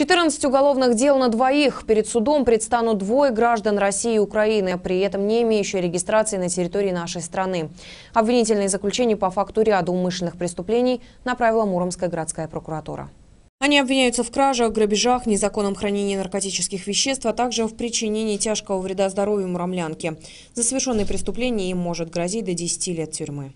14 уголовных дел на двоих. Перед судом предстанут двое граждан России и Украины, при этом не имеющие регистрации на территории нашей страны. Обвинительные заключения по факту ряда умышленных преступлений направила Муромская городская прокуратура. Они обвиняются в кражах, грабежах, незаконном хранении наркотических веществ, а также в причинении тяжкого вреда здоровью муромлянки. За совершенные преступления им может грозить до 10 лет тюрьмы.